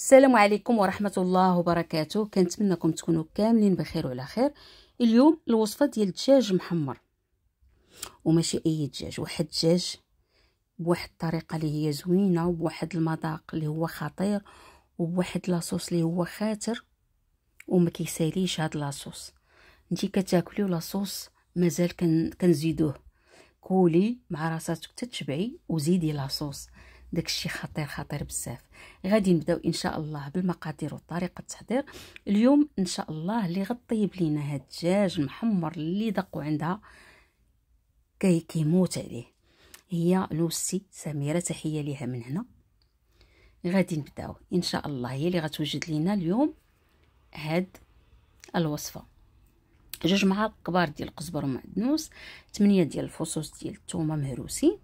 السلام عليكم ورحمة الله وبركاته كنتمنىكم تكونوا كاملين بخير وعلى خير اليوم الوصفة ديال الدجاج محمر وماشي أي دجاج واحد دجاج بواحد الطريقة اللي هي زوينة وبواحد المذاق اللي هو خطير وبواحد لاصوص اللي هو خاتر وما كيساليش هاد لاصوص نتي كتاكلي لاصوص مازال كنزيدوه كولي مع راساتك تتشبعي وزيدي لاصوص داكشي خطير خطير بزاف غادي نبداو ان شاء الله بالمقادير وطريقه التحضير اليوم ان شاء الله اللي غطيب لينا هاد الدجاج المحمر اللي دقوا عندها كي كيموت عليه هي لوسي سميره تحيه ليها من هنا غادي نبداو ان شاء الله هي اللي غتوجد لينا اليوم هاد الوصفه جوج معالق كبار ديال القزبر ومعدنوس 8 ديال الفصوص ديال الثومه مهروسين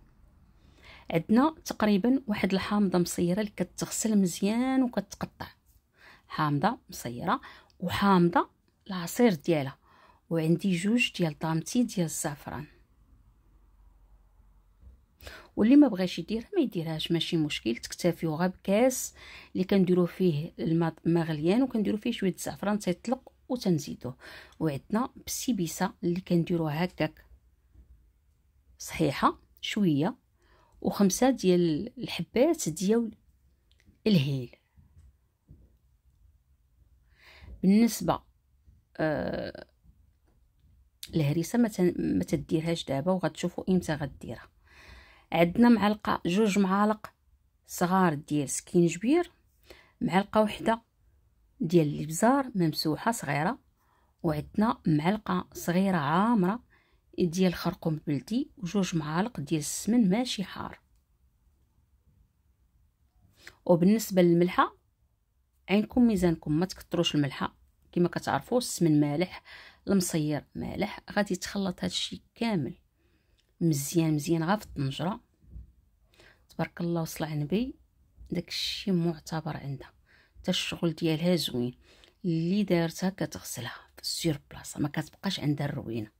عندنا تقريبا واحد الحامضه مصيره اللي كتغسل مزيان وكتقطع حامضه مصيره وحامضه العصير ديالها وعندي جوج ديال طامتي ديال الزعفران واللي ما بغاش يديرها ما يديرهاش ماشي مشكل تكتفيو غير بكاس اللي كنديرو فيه الماء مغليان وكنديرو فيه شويه الزعفران تيطلق وتنزيدوه وعندنا بسيبيسه اللي كنديروها هكاك صحيحه شويه وخمسة ديال الحبات ديال الهيل بالنسبة آه الهريسة ما تديرهاش دابا وغتشوفوا امتى غديرها عندنا معلقة جوج معالق صغار ديال سكينجبير معلقة وحدة ديال الابزار ممسوحة صغيرة وعندنا معلقة صغيرة عامرة ديال الخرقوم بلدي وجوج معالق ديال السمن ماشي حار وبالنسبه للملحه عينكم ميزانكم ما تكثروش الملحه كما كتعرفوا السمن مالح المصير مالح غادي تخلط هادشي كامل مزيان مزيان غا في الطنجره تبارك الله وصل النبي داكشي معتبر عندها حتى الشغل ديالها زوين اللي دارتها كتغسلها في السير بلاصه ما كتبقاش عندها الروينه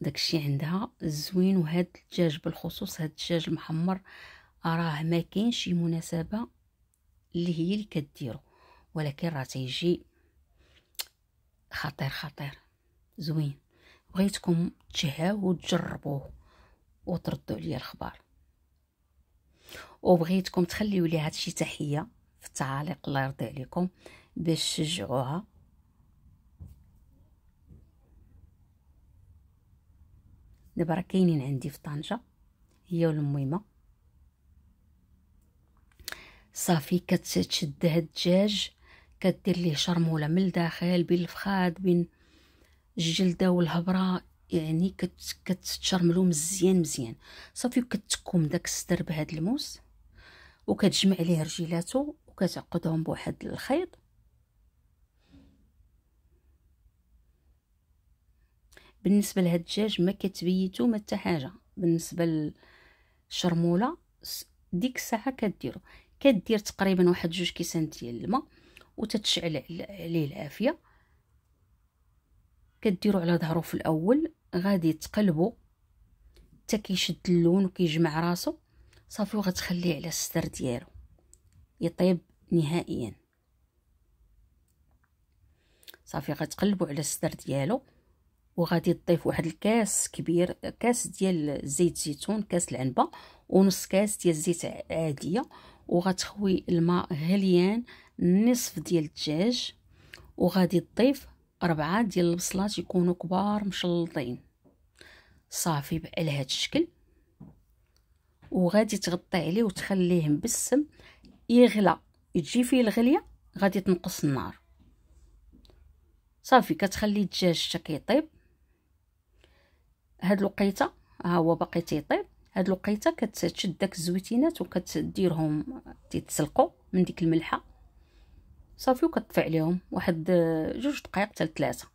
داكشي عندها زوين وهاد الدجاج بالخصوص هاد الدجاج المحمر راه ما كاينش شي مناسبه اللي هي اللي كديرو ولكن راه تيجي خطير خطير زوين بغيتكم تشهاوه وتجربوه وتردوا عليا الخبر وبغيتكم تخليو لي هادشي تحيه في التعاليق الله يرضي عليكم باش تشجعوها دابا راه كاينين عندي في طنجه هي والميمه صافي كتشد هاد الدجاج كدير ليه شرموله من الداخل بين الفخاد بين الجلده والهبره يعني كت كتشرملو مزيان مزيان صافي وكتكم داك الستر بهاد الموس وكتجمع ليه رجيلاتو وكتعقدهم بواحد الخيط بالنسبه لهاد الدجاج ما كتبيتو ما حتى حاجه بالنسبه للشرموله ديك الساعه كديرو كدير تقريبا واحد جوج كيسان ديال الماء وتتشعل عليه العافيه كديرو على ظهرو في الاول غادي تقلبو حتى كيشد اللون وكيجمع راسو صافي وغتخليه على الستر ديالو يطيب نهائيا صافي غتقلبو على الستر ديالو وغادي تضيف واحد الكاس كبير كاس ديال زيت زيتون كاس العنبه ونص كاس ديال زيت عاديه وغتخوي الماء غليان نصف ديال الدجاج وغادي تضيف أربعة ديال البصلات يكونوا كبار مشلطين صافي على هذا الشكل وغادي تغطي عليه وتخليه مبسم يغلى يجي فيه الغليه غادي تنقص النار صافي كتخلي الدجاج حتى كيطيب هاد الوقيته ها هو باقي تيطيب هاد الوقيته كتشد داك الزويتينات وكتديرهم تيتسلقوا من ديك الملحه صافي وكطفي عليهم واحد آه، جوج دقائق حتى ثلاثه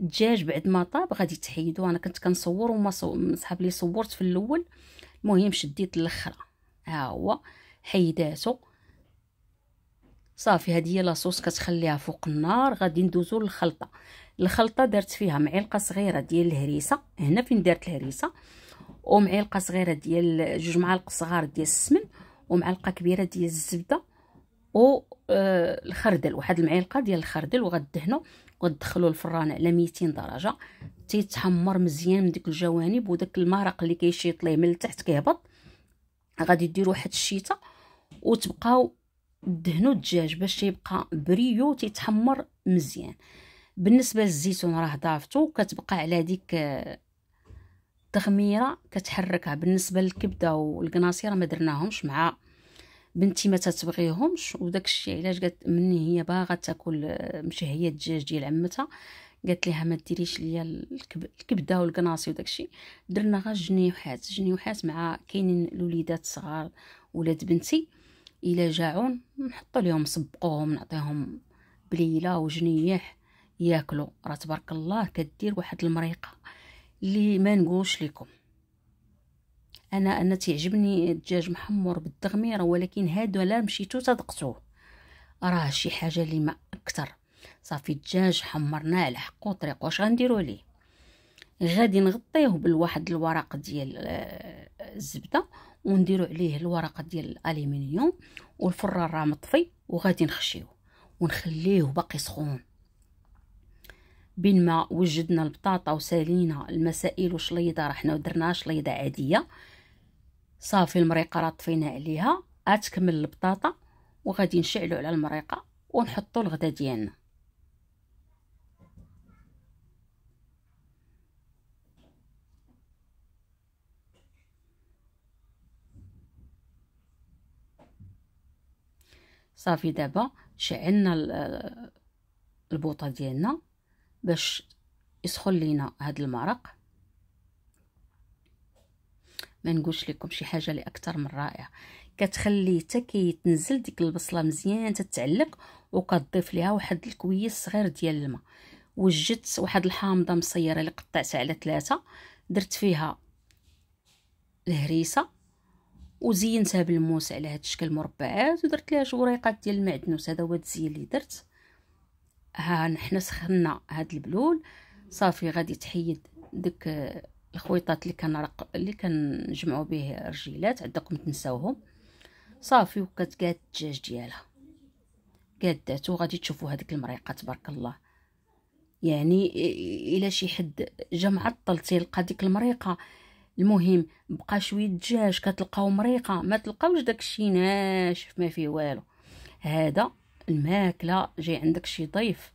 الدجاج بعد ما طاب غادي تحيدو انا كنت كنصور وما صحاب لي صورت في الاول المهم شديت الاخره ها هو حيداتو صافي هذه لاصوص كتخليها فوق النار غادي ندوزو للخلطه الخلطه درت فيها معلقه صغيره ديال الهريسه هنا فين درت الهريسه ومعلقه صغيره ديال جوج معالق صغار ديال السمن ومعلقه كبيره ديال الزبده و آه، الخردل واحد المعلقه ديال الخردل وغدهنو وغدخلو الفران على 200 درجه تيتحمر مزيان من ديك الجوانب وداك المرق اللي كيشيط ليه من التحت كيهبط غادي ديروا واحد الشيطه وتبقاو دهنوا الدجاج باش يبقى بريو تيتحمر مزيان بالنسبه للزيتون راه ضافتو كتبقى على ديك التخميره آه، كتحركها بالنسبه للكبده والقناصيره ما درناهمش مع بنتي ما تتبغيهمش وداك الشيء علاش قالت مني هي باغا تاكل آه، مشهيه الدجاج ديال عمتها قالت ليها ما ديريش ليا الكبده والقناصي وداك الشيء درنا غير جنيوحات جنيوحات مع كاينين الوليدات صغار ولاد بنتي الا جاعون نحط لهم نسبقوهم نعطيهم بليله وجنيح ياكلوا راه تبارك الله كدير واحد المريقه اللي ما نقولش لكم انا انا تعجبني الدجاج محمر بالدغميره ولكن هادو لا مشيتو تذقتوه راه شي حاجه اللي ما اكثر صافي الدجاج حمرناه على حقو طريق واش غنديروا ليه غادي نغطيه بالواحد الورق ديال آه، الزبده ونديرو عليه الورقه ديال الالومنيوم والفران راه مطفي وغادي نخشيو ونخليه باقي سخون بين ما وجدنا البطاطا وسالينا المسائل وشليضه راه حنا درناها شليضه عاديه صافي المريقه راه طفينا عليها اتكمل البطاطا وغادي نشعلو على المريقه ونحطو الغدا ديالنا صافي دابا شعلنا البوطه ديالنا باش يسخن لينا هاد المرق ما نقولش لكم شي حاجه اللي اكثر من رائعه كتخلي حتى كيتنزل ديك البصله مزيان تتعلق وكتضيف ليها واحد الكويس صغير ديال الماء وجدت واحد الحامضه مصيره اللي قطعتها على ثلاثة درت فيها الهريسه وزينتها بالموس على هذا الشكل مربعات ودرت لها شوريقات ديال المعدنوس هذا هو التزيين اللي درت ها نحنا سخنا هاد البلول صافي غادي تحيد ديك الخويطات اللي كنرق اللي كنجمعوا به الرجيلات عندكم تنساوهم صافي وكتقاد الدجاج ديالها قاداتو وغادي تشوفوا هذيك المريقه تبارك الله يعني الا شي حد جا معطل تيلقى ديك المريقه المهم بقى شويه دجاج كتلقاو مريقه ما تلقاوش داكشي ناشف ما فيه والو هذا الماكله جاي عندك شي ضيف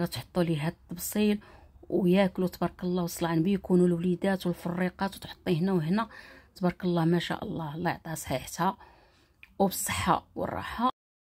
غتحطوا ليه هاد التبصيل وياكلوا تبارك الله وصلعن النبي يكونوا الوليدات والفريقات وتحطيه هنا وهنا تبارك الله ما شاء الله الله يعطيها صحيحتها وبالصحه والراحه